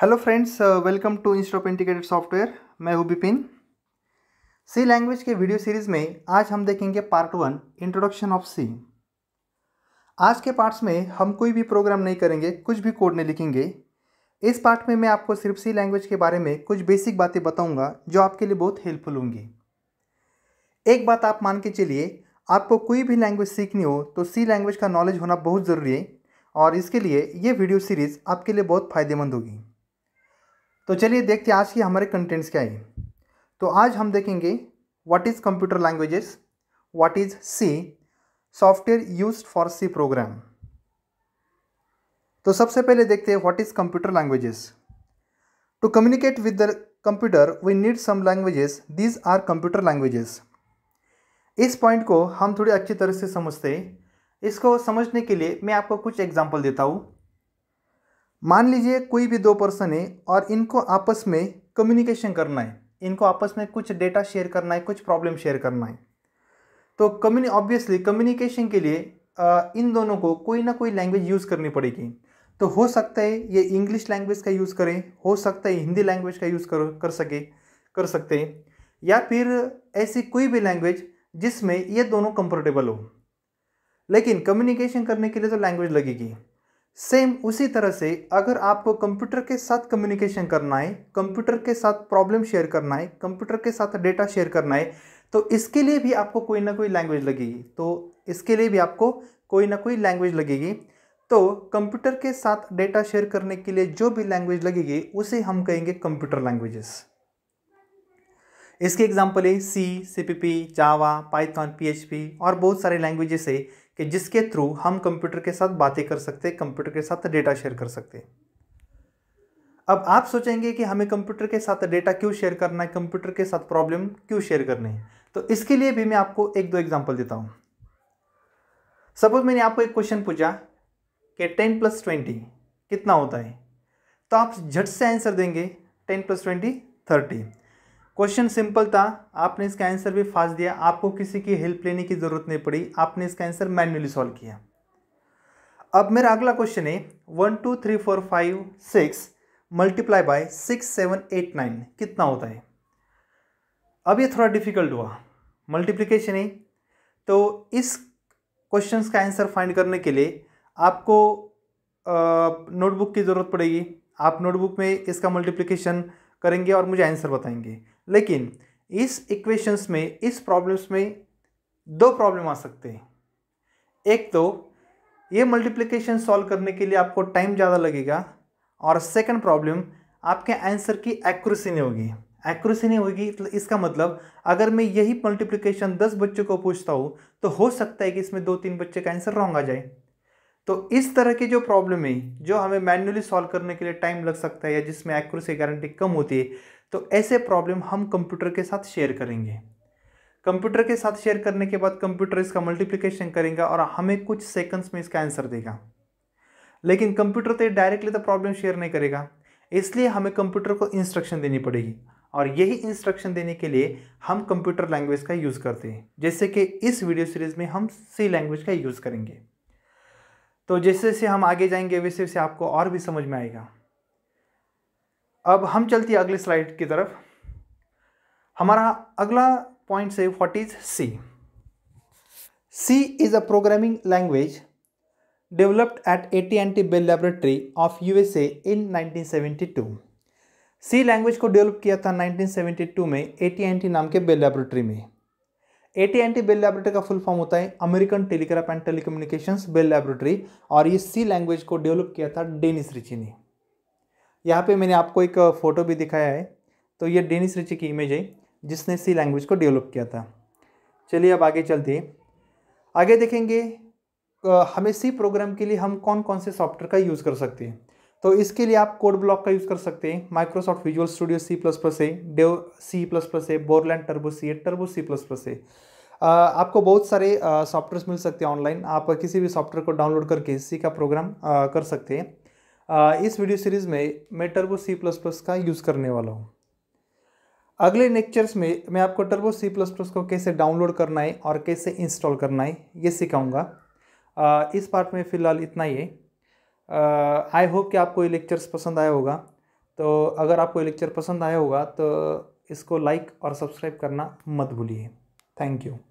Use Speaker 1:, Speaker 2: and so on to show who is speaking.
Speaker 1: hello friends welcome to इंस्टॉप integrated software मैं हूं बिपिन सी लैंग्वेज के वीडियो सीरीज़ में आज हम देखेंगे part one introduction of C आज के पार्ट्स में हम कोई भी प्रोग्राम नहीं करेंगे कुछ भी कोड नहीं लिखेंगे इस पार्ट में मैं आपको सिर्फ सी लैंग्वेज के बारे में कुछ बेसिक बातें बताऊँगा जो आपके लिए बहुत हेल्पफुल होंगी एक बात आप मान के चलिए आपको कोई भी लैंग्वेज सीखनी हो तो सी लैंग्वेज का नॉलेज होना बहुत ज़रूरी है और इसके लिए ये वीडियो सीरीज़ आपके लिए बहुत फ़ायदेमंद होगी तो चलिए देखते हैं आज की हमारे कंटेंट्स क्या है तो आज हम देखेंगे what is computer languages what is C software use for C program तो सबसे पहले देखते हैं what is computer languages to communicate with the computer we need some languages these are computer languages इस पॉइंट को हम थोड़ी अच्छी तरह से समझते हैं इसको समझने के लिए मैं आपको कुछ एग्जाम्पल देता हूँ मान लीजिए कोई भी दो पर्सन है और इनको आपस में कम्युनिकेशन करना है इनको आपस में कुछ डेटा शेयर करना है कुछ प्रॉब्लम शेयर करना है तो कम्युनि ऑब्वियसली कम्युनिकेशन के लिए इन दोनों को कोई ना कोई लैंग्वेज यूज़ करनी पड़ेगी तो हो सकता है ये इंग्लिश लैंग्वेज का यूज़ करें हो सकता है हिंदी लैंग्वेज का यूज़ कर कर सके कर सकते हैं या फिर ऐसी कोई भी लैंग्वेज जिसमें ये दोनों कंफर्टेबल हो लेकिन कम्युनिकेशन करने के लिए तो लैंग्वेज लगेगी सेम उसी तरह से अगर आपको कंप्यूटर के साथ कम्युनिकेशन करना है कंप्यूटर के साथ प्रॉब्लम शेयर करना है कंप्यूटर के साथ डेटा शेयर करना है तो इसके लिए भी आपको कोई ना कोई लैंग्वेज लगेगी तो इसके लिए भी आपको कोई ना कोई लैंग्वेज लगेगी तो कंप्यूटर के साथ डेटा शेयर करने के लिए जो भी लैंग्वेज लगेगी उसे हम कहेंगे कंप्यूटर लैंग्वेजेस इसके एग्जाम्पल है C C P P Java Python P H P और बहुत सारे लैंग्वेजेस है कि जिसके थ्रू हम कंप्यूटर के साथ बातें कर सकते हैं कंप्यूटर के साथ डेटा शेयर कर सकते हैं अब आप सोचेंगे कि हमें कंप्यूटर के साथ डेटा क्यों शेयर करना है कंप्यूटर के साथ प्रॉब्लम क्यों शेयर करनी है तो इसके लिए भी मैं आपको एक दो एग्जाम्पल देता हूँ सपोज मैंने आपको एक क्वेश्चन पूछा कि टेन प्लस ट्वेंटी कितना होता है तो आप झट से आंसर देंगे ten plus twenty thirty question simple था आपने इसका आंसर भी फास्ट दिया आपको किसी की हेल्प लेने की ज़रूरत नहीं पड़ी आपने इसका आंसर मैन्युअली सॉल्व किया अब मेरा अगला क्वेश्चन है one two three four five six multiply by six seven eight nine कितना होता है अब ये थोड़ा डिफिकल्ट हुआ मल्टीप्लीकेशन है तो इस क्वेश्चन का आंसर फाइंड करने के लिए आपको नोटबुक की ज़रूरत पड़ेगी आप नोटबुक में इसका मल्टीप्लीकेशन करेंगे और मुझे आंसर बताएंगे लेकिन इस इक्वेशंस में इस प्रॉब्लम्स में दो प्रॉब्लम आ सकते हैं एक तो ये मल्टीप्लिकेशन सॉल्व करने के लिए आपको टाइम ज़्यादा लगेगा और सेकंड प्रॉब्लम आपके आंसर की एक्यूरेसी नहीं होगी एक्यूरेसी नहीं होगी तो इसका मतलब अगर मैं यही मल्टीप्लिकेशन दस बच्चों को पूछता हूँ तो हो सकता है कि इसमें दो तीन बच्चे का आंसर रॉन्ग आ जाए तो इस तरह की जो प्रॉब्लम है जो हमें मैन्युअली सॉल्व करने के लिए टाइम लग सकता है या जिसमें एक्यूरेसी गारंटी कम होती है तो ऐसे प्रॉब्लम हम कंप्यूटर के साथ शेयर करेंगे कंप्यूटर के साथ शेयर करने के बाद कंप्यूटर इसका मल्टीप्लिकेशन करेगा और हमें कुछ सेकंड्स में इसका आंसर देगा लेकिन कंप्यूटर तो डायरेक्टली तो प्रॉब्लम शेयर नहीं करेगा इसलिए हमें कंप्यूटर को इंस्ट्रक्शन देनी पड़ेगी और यही इंस्ट्रक्शन देने के लिए हम कंप्यूटर लैंग्वेज का यूज़ करते हैं जैसे कि इस वीडियो सीरीज़ में हम सी लैंग्वेज का यूज़ करेंगे तो जैसे जैसे हम आगे जाएंगे वैसे वैसे आपको और भी समझ में आएगा अब हम चलते हैं अगली स्लाइड की तरफ हमारा अगला पॉइंट से what is C C is a programming language developed at A T T and Bell laboratory of U S A in nineteen seventy two C language को डेवलप किया था नाइनटीन टू में A T T N नाम के Bell laboratory में A T T and Bell laboratory का full form होता है American telegraph and telecommunication Bell laboratory और ये सी लैंग्वेज को डेवलप किया था डेनिस रिची ने यहाँ पे मैंने आपको एक फ़ोटो भी दिखाया है तो ये डेनिस रिची की इमेज है जिसने सी लैंग्वेज को डेवलप किया था चलिए अब आगे चलते आगे देखेंगे हमें सी प्रोग्राम के लिए हम कौन कौन से सॉफ्टवेयर का यूज़ कर सकते हैं तो इसके लिए आप कोड ब्लॉक का यूज़ कर सकते हैं Microsoft visual studio C plus plus है डेव सी प्लस प्लस है बोरलैंड टर्बो सी है टर्बो सी प्लस प्लस है आपको बहुत सारे सॉफ्टवेयर्स मिल सकते हैं ऑनलाइन आप किसी भी सॉफ्टवेयर को डाउनलोड करके सी का प्रोग्राम कर सकते हैं इस वीडियो सीरीज़ में मैं टर्बो सी प्लस प्लस का यूज़ करने वाला हूँ अगले लेक्चर्स में मैं आपको टर्बो सी प्लस प्लस को कैसे डाउनलोड करना है और कैसे इंस्टॉल करना है ये सिखाऊंगा इस पार्ट में फ़िलहाल इतना ही है आई होप कि आपको ये लेक्चर्स पसंद आया होगा तो अगर आपको ये लेक्चर पसंद आया होगा तो इसको लाइक और सब्सक्राइब करना मत भूलिए थैंक यू